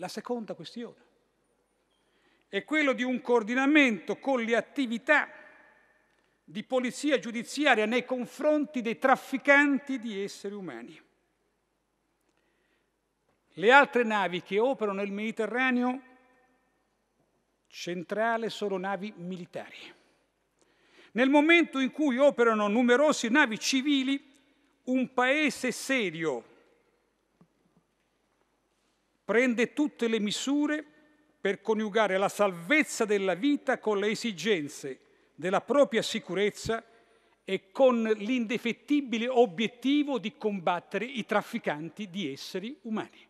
La seconda questione è quella di un coordinamento con le attività di polizia giudiziaria nei confronti dei trafficanti di esseri umani. Le altre navi che operano nel Mediterraneo centrale sono navi militari. Nel momento in cui operano numerose navi civili, un paese serio prende tutte le misure per coniugare la salvezza della vita con le esigenze della propria sicurezza e con l'indefettibile obiettivo di combattere i trafficanti di esseri umani.